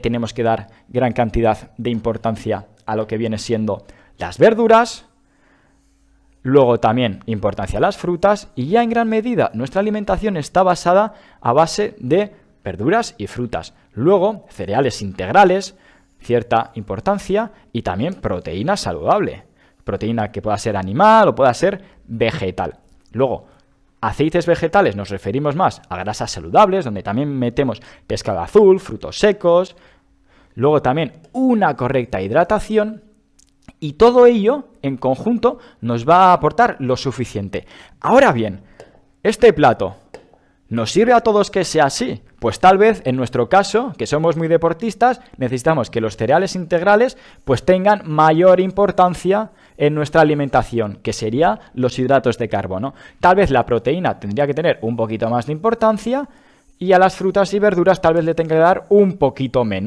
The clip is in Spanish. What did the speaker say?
tenemos que dar gran cantidad de importancia a lo que viene siendo las verduras, luego también importancia a las frutas y ya en gran medida nuestra alimentación está basada a base de verduras y frutas. Luego cereales integrales, cierta importancia y también proteína saludable, proteína que pueda ser animal o pueda ser vegetal. Luego, Aceites vegetales nos referimos más a grasas saludables, donde también metemos pescado azul, frutos secos, luego también una correcta hidratación y todo ello en conjunto nos va a aportar lo suficiente. Ahora bien, este plato ¿Nos sirve a todos que sea así? Pues tal vez en nuestro caso, que somos muy deportistas, necesitamos que los cereales integrales pues tengan mayor importancia en nuestra alimentación, que sería los hidratos de carbono. Tal vez la proteína tendría que tener un poquito más de importancia y a las frutas y verduras tal vez le tenga que dar un poquito menos.